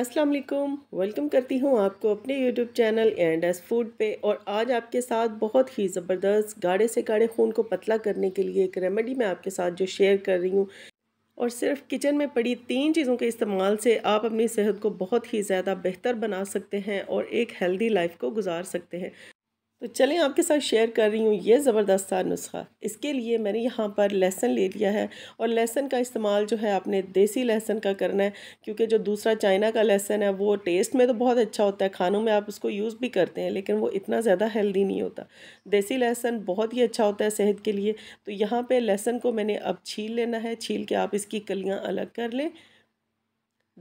अस्सलाम वालेकुम वेलकम करती हूँ आपको अपने YouTube channel and S food पे और आज आपके साथ बहुत ही ज़बरदस्त गाढ़े से गाढ़े खून को पतला करने के लिए एक रेमेडी मैं आपके साथ जो शेयर कर रही हूँ और सिर्फ किचन में पड़ी तीन चीज़ों के इस्तेमाल से आप अपनी सेहत को बहुत ही ज़्यादा बेहतर बना सकते हैं और एक हेल्दी लाइफ को गुजार सकते हैं तो चलें आपके साथ शेयर कर रही हूँ ये ज़बरदस्त सा नुस्खा इसके लिए मैंने यहाँ पर लहसन ले लिया है और लहसन का इस्तेमाल जो है आपने देसी लहसन का करना है क्योंकि जो दूसरा चाइना का लहसन है वो टेस्ट में तो बहुत अच्छा होता है खानों में आप उसको यूज़ भी करते हैं लेकिन वो इतना ज़्यादा हेल्दी नहीं होता देसी लहसन बहुत ही अच्छा होता है सेहत के लिए तो यहाँ पर लहसन को मैंने अब छील लेना है छील के आप इसकी कलियाँ अलग कर लें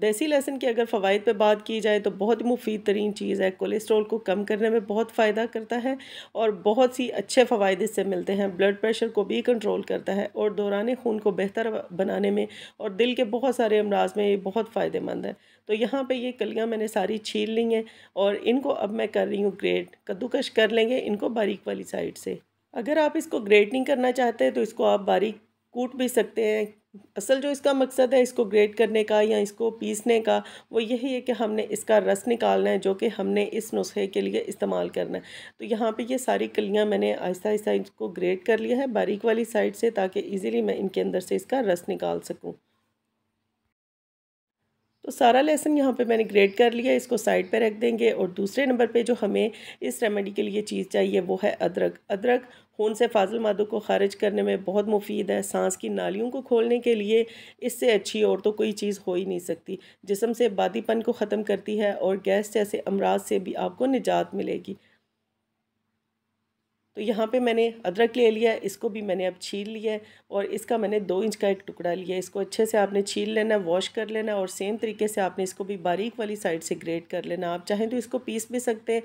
देसी लहसुन की अगर फ़वाद पर बात की जाए तो बहुत ही मुफीद तरीन चीज़ है कोलेस्ट्रॉल को कम करने में बहुत फ़ायदा करता है और बहुत सी अच्छे फ़वाद इससे मिलते हैं ब्लड प्रेशर को भी कंट्रोल करता है और दौरान खून को बेहतर बनाने में और दिल के बहुत सारे अमराज में ये बहुत फ़ायदेमंद है तो यहाँ पे ये कलियाँ मैंने सारी छील ली हैं और इनको अब मैं कर रही हूँ ग्रेड कद्दूकश कर लेंगे इनको बारीक वाली साइड से अगर आप इसको ग्रेड नहीं करना चाहते तो इसको आप बारीक कूट भी सकते हैं असल जो इसका मकसद है इसको ग्रेट करने का या इसको पीसने का वो यही है कि हमने इसका रस निकालना है जो कि हमने इस नुस्खे के लिए इस्तेमाल करना है तो यहाँ पे ये सारी कलियाँ मैंने आहिस्ता आहिस्ता इसको ग्रेट कर लिया है बारीक वाली साइड से ताकि इजीली मैं इनके अंदर से इसका रस निकाल सकूँ तो सारा लहसुन यहाँ पे मैंने ग्रेट कर लिया इसको साइड पे रख देंगे और दूसरे नंबर पे जो हमें इस रेमेडी के लिए चीज़ चाहिए वो है अदरक अदरक खून से फाजल मादों को खारिज करने में बहुत मुफीद है सांस की नालियों को खोलने के लिए इससे अच्छी और तो कोई चीज़ हो ही नहीं सकती जिसम से बादीपन को ख़त्म करती है और गैस जैसे अमराज से भी आपको निजात मिलेगी तो यहाँ पे मैंने अदरक ले लिया इसको भी मैंने अब छील लिया और इसका मैंने दो इंच का एक टुकड़ा लिया इसको अच्छे से आपने छील लेना वॉश कर लेना और सेम तरीके से आपने इसको भी बारीक वाली साइड से ग्रेट कर लेना आप चाहें तो इसको पीस भी सकते हैं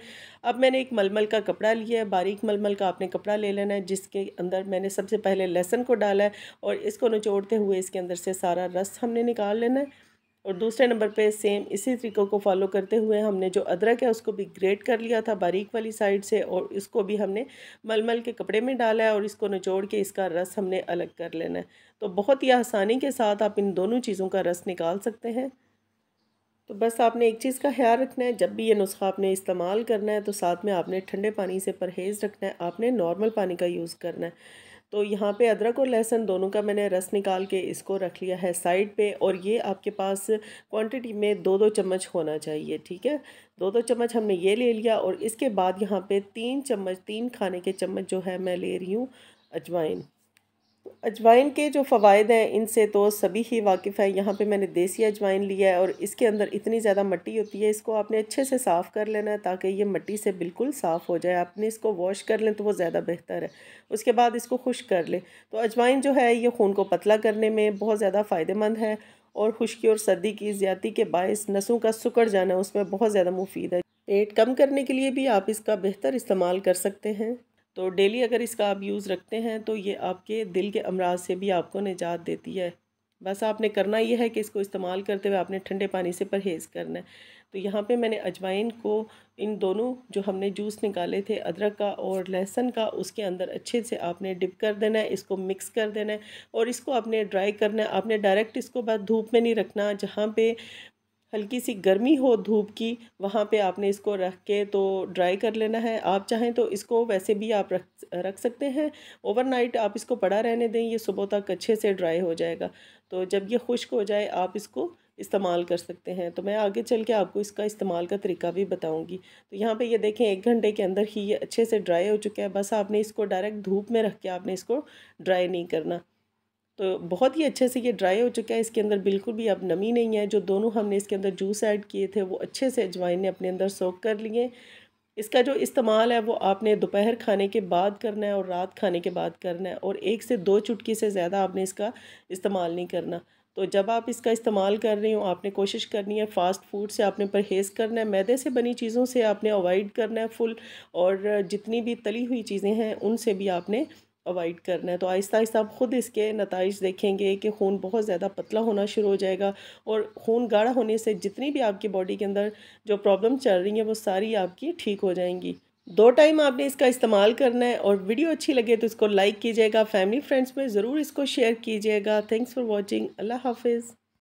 अब मैंने एक मलमल का कपड़ा लिया है बारीक मलमल का आपने कपड़ा ले लेना है जिसके अंदर मैंने सबसे पहले लहसन को डाला है और इसको निचोड़ते हुए इसके अंदर से सारा रस हमने निकाल लेना है और दूसरे नंबर पे सेम इसी तरीक़ों को फॉलो करते हुए हमने जो अदरक है उसको भी ग्रेट कर लिया था बारीक वाली साइड से और इसको भी हमने मलमल के कपड़े में डाला है और इसको निचोड़ के इसका रस हमने अलग कर लेना है तो बहुत ही आसानी के साथ आप इन दोनों चीज़ों का रस निकाल सकते हैं तो बस आपने एक चीज़ का ख्याल रखना है जब भी ये नुस्खा आपने इस्तेमाल करना है तो साथ में आपने ठंडे पानी से परहेज़ रखना है आपने नॉर्मल पानी का यूज़ करना है तो यहाँ पे अदरक और लहसुन दोनों का मैंने रस निकाल के इसको रख लिया है साइड पे और ये आपके पास क्वांटिटी में दो दो चम्मच होना चाहिए ठीक है दो दो चम्मच हमने ये ले लिया और इसके बाद यहाँ पे तीन चम्मच तीन खाने के चम्मच जो है मैं ले रही हूँ अजवाइन अजवाइन के जो फ़वाद हैं इनसे तो सभी ही वाकिफ़ है यहाँ पे मैंने देसी अजवाइन लिया है और इसके अंदर इतनी ज़्यादा मट्टी होती है इसको आपने अच्छे से साफ़ कर लेना है ताकि ये मट्टी से बिल्कुल साफ़ हो जाए आपने इसको वॉश कर लें तो वो ज़्यादा बेहतर है उसके बाद इसको खुश कर लें तो अजवाइन जो है ये खून को पतला करने में बहुत ज़्यादा फ़ायदेमंद है और खुश्की और सर्दी की ज़्यादा के बायस नसों का सुकड़ जाना उसमें बहुत ज़्यादा मुफीद है पेट कम करने के लिए भी आप इसका बेहतर इस्तेमाल कर सकते हैं तो डेली अगर इसका आप यूज़ रखते हैं तो ये आपके दिल के अमराज से भी आपको निजात देती है बस आपने करना यह है कि इसको इस्तेमाल करते हुए आपने ठंडे पानी से परहेज़ करना है तो यहाँ पे मैंने अजवाइन को इन दोनों जो हमने जूस निकाले थे अदरक का और लहसन का उसके अंदर अच्छे से आपने डिप कर देना है इसको मिक्स कर देना है और इसको आपने ड्राई करना है आपने डायरेक्ट इसको बस धूप में नहीं रखना जहाँ पे हल्की सी गर्मी हो धूप की वहाँ पे आपने इसको रख के तो ड्राई कर लेना है आप चाहें तो इसको वैसे भी आप रख रख सकते हैं ओवरनाइट आप इसको पड़ा रहने दें ये सुबह तक अच्छे से ड्राई हो जाएगा तो जब ये खुश्क हो जाए आप इसको इस्तेमाल कर सकते हैं तो मैं आगे चल के आपको इसका इस्तेमाल का तरीका भी बताऊंगी तो यहाँ पे ये देखें एक घंटे के अंदर ही ये अच्छे से ड्राई हो चुका है बस आपने इसको डायरेक्ट धूप में रख के आपने इसको ड्राई नहीं करना तो बहुत ही अच्छे से ये ड्राई हो चुका है इसके अंदर बिल्कुल भी अब नमी नहीं है जो दोनों हमने इसके अंदर जूस ऐड किए थे वो अच्छे से अजवाइन ने अपने अंदर सोख कर लिए इसका जो इस्तेमाल है वो आपने दोपहर खाने के बाद करना है और रात खाने के बाद करना है और एक से दो चुटकी से ज़्यादा आपने इसका इस्तेमाल नहीं करना तो जब आप इसका इस्तेमाल कर रही हो आपने कोशिश करनी है फ़ास्ट फूड से आपने परहेज़ करना है मैदे से बनी चीज़ों से आपने अवॉइड करना है फुल और जितनी भी तली हुई चीज़ें हैं उनसे भी आपने अवॉइड करना है तो आहिस्ता आहिस्ता आप ख़ुद इसके नतज देखेंगे कि खून बहुत ज़्यादा पतला होना शुरू हो जाएगा और खून गाढ़ा होने से जितनी भी आपकी बॉडी के अंदर जो प्रॉब्लम चल रही है वो सारी आपकी ठीक हो जाएंगी दो टाइम आपने इसका इस्तेमाल करना है और वीडियो अच्छी लगे तो इसको लाइक कीजिएगा फैमिली फ्रेंड्स में ज़रूर इसको शेयर कीजिएगा थैंक्स फॉर वॉचिंग अल्लाह हाफिज़